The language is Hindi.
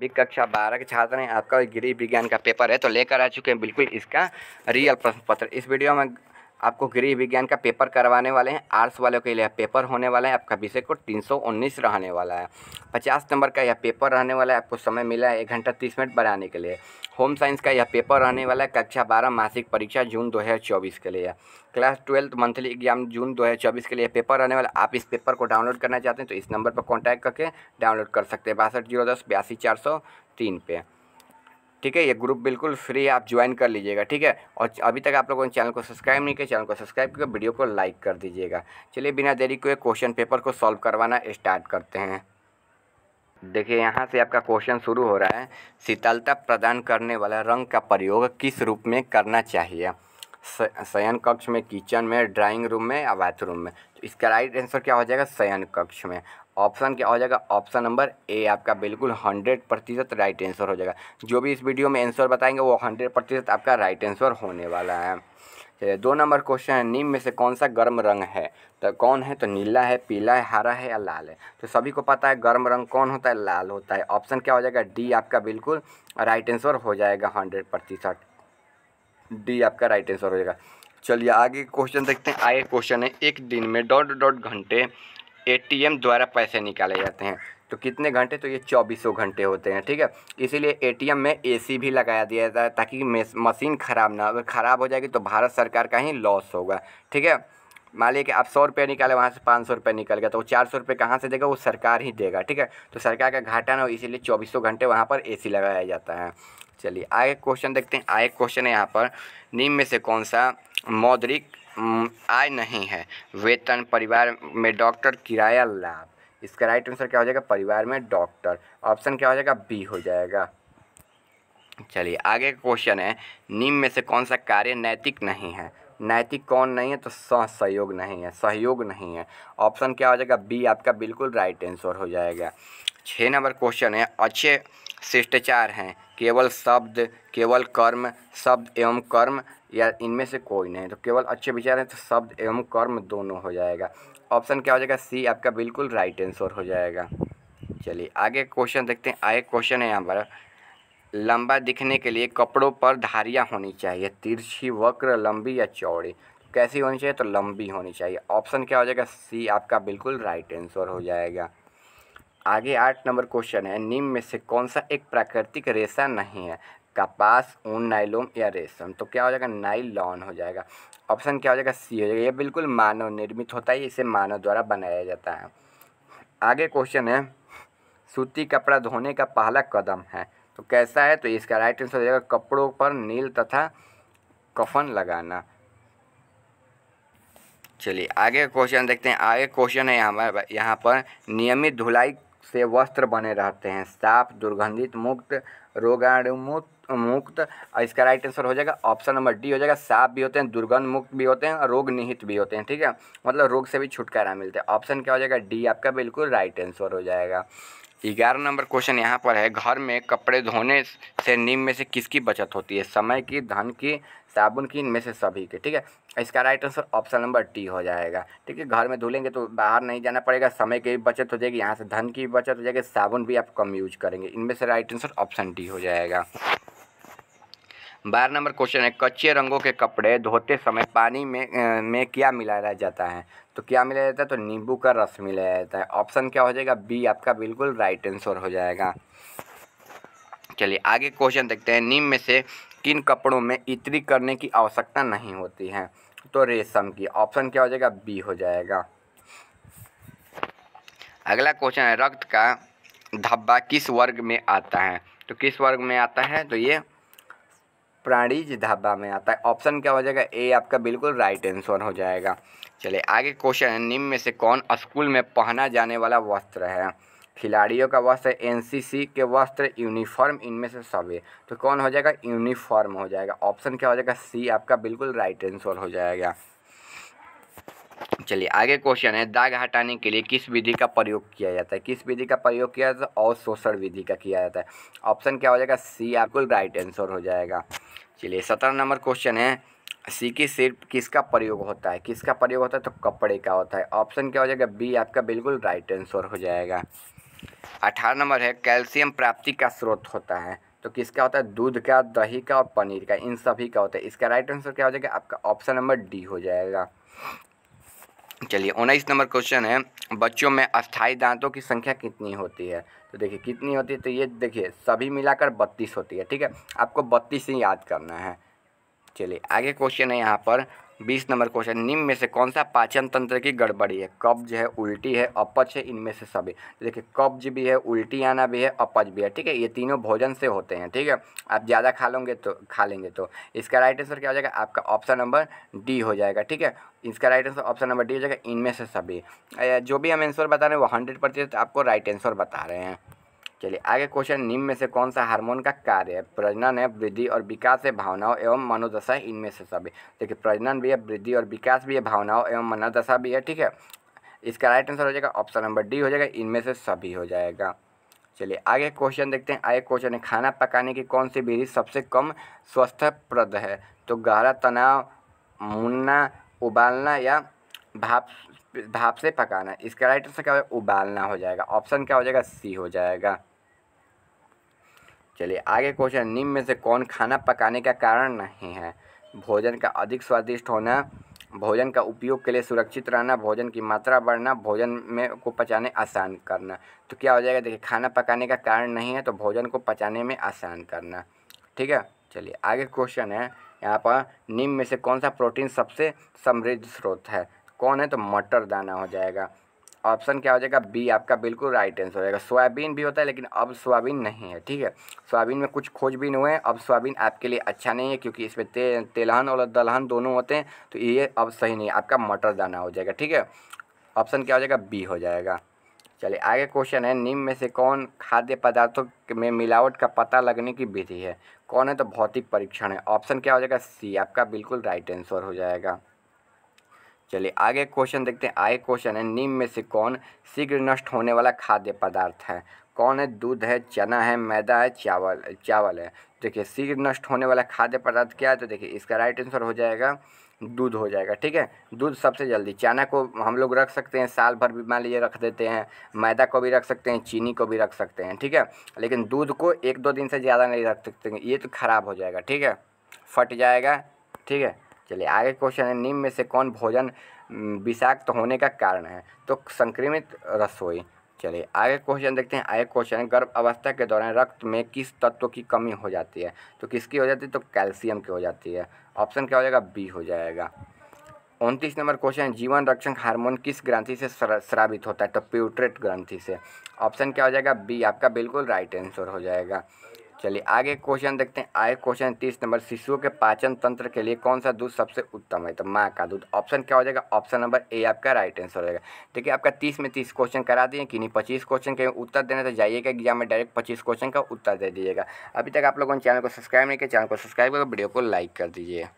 बिग कक्षा बारह के छात्र हैं आपका गृह विज्ञान का पेपर है तो लेकर आ चुके हैं बिल्कुल इसका रियल प्रश्न पत्र इस वीडियो में आपको गृह विज्ञान का पेपर करवाने वाले हैं आर्ट्स वालों के लिए पेपर होने वाला है आपका विषय को 319 रहने वाला है 50 नंबर का यह पेपर रहने वाला है आपको समय मिला है एक घंटा तीस मिनट बनाने के लिए होम साइंस का यह पेपर रहने वाला है कक्षा बारह मासिक परीक्षा जून 2024 के लिए class twelfth monthly exam June 2024 के लिए पेपर रहने वाला आप इस पेपर को डाउनलोड करना चाहते हैं तो इस नंबर पर कॉन्टैक्ट करके डाउनलोड कर सकते हैं बासठ जीरो दस बयासी चार सौ तीन पे ठीक है ये ग्रुप बिल्कुल फ्री आप ज्वाइन कर लीजिएगा ठीक है और अभी तक आप लोगों ने चैनल को सब्सक्राइब नहीं किया चैनल को सब्सक्राइब किया वीडियो को लाइक कर दीजिएगा चलिए बिना देरी के क्वेश्चन पेपर को सॉल्व करवाना स्टार्ट करते हैं देखिए यहाँ से आपका क्वेश्चन शुरू हो रहा है शीतलता प्रदान करने वाला रंग का प्रयोग किस रूप में करना चाहिए शयन कक्ष में किचन में ड्राइंग रूम में या बाथरूम में तो इसका राइट आंसर क्या हो जाएगा शयन कक्ष में ऑप्शन क्या हो जाएगा ऑप्शन नंबर ए आपका बिल्कुल हंड्रेड प्रतिशत राइट आंसर हो जाएगा जो भी इस वीडियो में आंसर बताएंगे वो हंड्रेड प्रतिशत आपका राइट आंसर होने वाला है चलिए दो नंबर क्वेश्चन है नीम में से कौन सा गर्म रंग है तो कौन है तो नीला है पीला है हरा है या लाल है तो सभी को पता है गर्म रंग कौन होता है लाल होता है ऑप्शन क्या हो जाएगा डी आपका बिल्कुल राइट आंसर हो जाएगा हंड्रेड प्रतिशत डी आपका राइट आंसर हो जाएगा चलिए आगे क्वेश्चन देखते हैं आगे क्वेश्चन है एक दिन में डॉट डॉट घंटे एटीएम द्वारा पैसे निकाले जाते हैं तो कितने घंटे तो ये चौबीसों घंटे होते हैं ठीक है इसीलिए एटीएम में एसी भी लगाया दिया जाता है ताकि मशीन ख़राब ना अगर ख़राब हो जाएगी तो भारत सरकार का ही लॉस होगा ठीक है मान लीजिए कि आप सौ रुपये निकाले वहाँ से पाँच सौ रुपये निकल गया तो वो चार सौ रुपये कहाँ से देगा वो सरकार ही देगा ठीक है तो सरकार का घाटा ना हो इसीलिए चौबीसों घंटे वहाँ पर ए लगाया जाता है चलिए आगे क्वेश्चन देखते हैं आगे क्वेश्चन है यहाँ पर नीम में से कौन सा मौद्रिक हम्म, आय नहीं है वेतन परिवार में डॉक्टर किराया लाभ इसका राइट आंसर क्या हो जाएगा परिवार में डॉक्टर ऑप्शन क्या हो जाएगा बी हो जाएगा चलिए आगे का क्वेश्चन है निम्न में से कौन सा कार्य नैतिक नहीं है नैतिक कौन नहीं है तो सहयोग नहीं है सहयोग नहीं है ऑप्शन क्या हो जाएगा बी आपका बिल्कुल राइट आंसर हो जाएगा छः नंबर क्वेश्चन है अच्छे शिष्टाचार हैं केवल शब्द केवल कर्म शब्द एवं कर्म या इनमें से कोई नहीं तो केवल अच्छे विचार हैं तो शब्द एवं कर्म दोनों हो जाएगा ऑप्शन क्या हो जाएगा सी आपका बिल्कुल राइट आंसर हो जाएगा चलिए आगे क्वेश्चन देखते हैं आगे क्वेश्चन है यहाँ पर लंबा दिखने के लिए कपड़ों पर धारियाँ होनी चाहिए तिरछी वक्र लंबी या चौड़ी कैसी होनी चाहिए तो लंबी होनी चाहिए ऑप्शन क्या हो जाएगा सी आपका बिल्कुल राइट आंसर हो जाएगा आगे आठ नंबर क्वेश्चन है निम्न में से कौन सा एक प्राकृतिक रेशा नहीं है कपास ऊन नाइलोम या रेशम तो क्या हो जाएगा नाइलॉन हो जाएगा ऑप्शन क्या हो जाएगा सी हो जाएगा ये बिल्कुल मानव निर्मित होता है इसे मानव द्वारा बनाया जाता है आगे क्वेश्चन है सूती कपड़ा धोने का पहला कदम है तो कैसा है तो इसका राइट आंसर हो जाएगा कपड़ों पर नील तथा कफन लगाना चलिए आगे क्वेश्चन देखते हैं आगे क्वेश्चन है हमारे यहाँ पर नियमित धुलाई से वस्त्र बने रहते हैं साफ दुर्गंधित मुक्त रोगाणुमुक्त मुक्त इसका राइट आंसर हो जाएगा ऑप्शन नंबर डी हो जाएगा साफ भी होते हैं दुर्गंध मुक्त भी होते हैं और रोग निहित भी होते हैं ठीक है मतलब रोग से भी छुटकारा मिलता है ऑप्शन क्या हो जाएगा डी आपका बिल्कुल राइट आंसर हो जाएगा ग्यारह नंबर क्वेश्चन यहाँ पर है घर में कपड़े धोने से नीम में से किसकी बचत होती है समय की धन की साबुन की इनमें से सभी की ठीक है इसका right answer option number T हो जाएगा ठीक है घर में धुलेंगे तो बाहर नहीं जाना पड़ेगा समय की भी बचत हो जाएगी यहाँ से धन की भी बचत हो जाएगी साबुन भी आप कम यूज करेंगे इनमें से राइट आंसर ऑप्शन डी हो जाएगा बारह नंबर क्वेश्चन है कच्चे रंगों के कपड़े धोते समय पानी में में क्या मिलाया जाता है तो क्या मिलाया जाता है तो नींबू का रस मिलाया जाता है ऑप्शन क्या हो जाएगा बी आपका बिल्कुल राइट आंसर हो जाएगा चलिए आगे क्वेश्चन देखते हैं नीम में से किन कपड़ों में इतनी करने की आवश्यकता नहीं होती है तो रेशम की ऑप्शन क्या हो जाएगा बी हो जाएगा अगला क्वेश्चन है रक्त का धब्बा किस वर्ग में आता है तो किस वर्ग में आता है तो ये प्राणीज धाबा में आता है ऑप्शन क्या हो जाएगा ए आपका बिल्कुल राइट आंसर हो जाएगा चलिए आगे क्वेश्चन है निम्न में से कौन स्कूल में पहना जाने वाला वस्त्र है खिलाड़ियों का वस्त्र एनसीसी के वस्त्र यूनिफॉर्म इनमें से सभी तो कौन हो जाएगा यूनिफॉर्म हो जाएगा ऑप्शन क्या हो जाएगा सी आपका बिल्कुल राइट आंसर हो जाएगा चलिए आगे क्वेश्चन है दाग हटाने के लिए किस विधि का प्रयोग किया जाता है किस विधि का प्रयोग किया जाता है और शोषण विधि का किया जाता है ऑप्शन क्या हो जाएगा सी आपको राइट आंसर हो जाएगा चलिए सत्रह नंबर क्वेश्चन है सी की सिर्फ किसका प्रयोग होता है किसका प्रयोग होता है तो कपड़े का होता है ऑप्शन क्या हो जाएगा बी आपका बिल्कुल राइट आंसर हो जाएगा अठारह नंबर है कैल्शियम प्राप्ति का स्रोत होता है तो किसका होता है दूध का दही का और पनीर का इन सभी का होता है इसका राइट आंसर क्या हो जाएगा आपका ऑप्शन नंबर डी हो जाएगा चलिए उन्नीस नंबर क्वेश्चन है बच्चों में अस्थाई दांतों की संख्या कितनी होती है तो देखिए कितनी होती है तो ये देखिए सभी मिलाकर बत्तीस होती है ठीक है आपको बत्तीस ही याद करना है चलिए आगे क्वेश्चन है यहाँ पर बीस नंबर क्वेश्चन निम्न में से कौन सा पाचन तंत्र की गड़बड़ी है कब्ज है उल्टी है अपच है इनमें से सभी देखिए कब्ज भी है उल्टी आना भी है अपच भी है ठीक है ये तीनों भोजन से होते हैं ठीक है आप ज़्यादा खा लोगे तो खा लेंगे तो इसका राइट आंसर क्या हो जाएगा आपका ऑप्शन नंबर डी हो जाएगा ठीक है इसका right answer option number D हो जाएगा इनमें से सभी जो भी हम आंसर बता रहे हैं वो हंड्रेड परसेंट आपको राइट आंसर बता रहे हैं चलिए आगे क्वेश्चन निम्न में से कौन सा हार्मोन का कार्य है प्रजनन है वृद्धि और विकास है भावनाओं एवं मनोदशा इनमें से सभी देखिए प्रजनन भी है वृद्धि और विकास भी है भावनाओं एवं मनोदशा भी है ठीक है इसका राइट आंसर हो जाएगा ऑप्शन नंबर डी हो जाएगा इनमें से सभी हो जाएगा चलिए आगे क्वेश्चन देखते हैं आगे क्वेश्चन है खाना पकाने की कौन सी विधि सबसे कम स्वस्थप्रद है तो गहरा तनाव मुन्ना उबालना या भाप भाप से पकाना इसका राइट आंसर क्या हो उबालना हो जाएगा ऑप्शन क्या हो जाएगा सी हो जाएगा चलिए आगे क्वेश्चन निम्न में से कौन खाना पकाने का कारण नहीं है भोजन का अधिक स्वादिष्ट होना भोजन का उपयोग के लिए सुरक्षित रहना भोजन की मात्रा बढ़ना भोजन में को पचाने आसान करना तो क्या हो जाएगा देखिए खाना पकाने का कारण नहीं है तो भोजन को पचाने में आसान करना ठीक है चलिए आगे क्वेश्चन है यहाँ पर निम्न में से कौन सा प्रोटीन सबसे समृद्ध स्रोत है कौन है तो मटर दाना हो जाएगा ऑप्शन क्या हो जाएगा बी आपका बिल्कुल राइट आंसर हो जाएगा सोयाबीन भी होता है लेकिन अब सोयाबीन नहीं है ठीक है सोयाबीन में कुछ खोजबीन हुए हैं अब सोयाबीन आपके लिए अच्छा नहीं है क्योंकि इसमें ते, तेलहन और दलहन दोनों होते हैं तो ये अब सही नहीं है आपका मटर दाना हो जाएगा ठीक है ऑप्शन क्या हो जाएगा बी हो जाएगा चलिए आगे क्वेश्चन है नीम में से कौन खाद्य पदार्थों में मिलावट का पता लगने की विधि है कौन है तो भौतिक परीक्षण है ऑप्शन क्या हो जाएगा सी आपका बिल्कुल राइट आंसर हो जाएगा चलिए आगे क्वेश्चन देखते हैं आगे क्वेश्चन है नीम में से कौन शीघ्र नष्ट होने वाला खाद्य पदार्थ है कौन है दूध है चना है मैदा है चावल चावल है देखिए शीघ्र नष्ट होने वाला खाद्य पदार्थ क्या है तो देखिए इसका राइट आंसर हो जाएगा दूध हो जाएगा ठीक है दूध सबसे जल्दी चना को हम लोग रख सकते हैं साल भर भी मान लीजिए रख देते हैं मैदा को भी रख सकते हैं चीनी को भी रख सकते हैं ठीक है लेकिन दूध को एक दो दिन से ज़्यादा नहीं रख सकते ये तो खराब हो जाएगा ठीक है फट जाएगा ठीक है चलिए आगे क्वेश्चन है निम्न में से कौन भोजन विषाक्त होने का कारण है तो संक्रमित रसोई चलिए आगे क्वेश्चन देखते हैं आगे क्वेश्चन है गर्भ अवस्था के दौरान रक्त में किस तत्व की कमी हो जाती है तो किसकी हो जाती है तो कैल्शियम की हो जाती है ऑप्शन क्या हो जाएगा बी हो जाएगा उनतीस नंबर क्वेश्चन है जीवन रक्षक हार्मोन किस ग्रंथि से श्रावित होता है तो प्यूट्रेट ग्रंथि से ऑप्शन क्या हो जाएगा बी आपका बिल्कुल राइट आंसर हो जाएगा चलिए आगे क्वेश्चन देखते हैं आगे क्वेश्चन तीस नंबर शिशुओं के पाचन तंत्र के लिए कौन सा दूध सबसे उत्तम है तो माँ का दूध ऑप्शन क्या हो जाएगा ऑप्शन नंबर ए आपका राइट आंसर हो जाएगा ठीक है आपका तीस में तीस क्वेश्चन करा दिए कि नहीं पच्चीस क्वेश्चन के उत्तर देना तो जाइएगा एग्जाम में डायरेक्ट पच्चीस क्वेश्चन का उत्तर दे दीजिएगा अभी तक आप लोगों ने चैनल को सब्सक्राइब नहीं किया चैनल को सब्सक्राइब करके वीडियो को लाइक कर दीजिए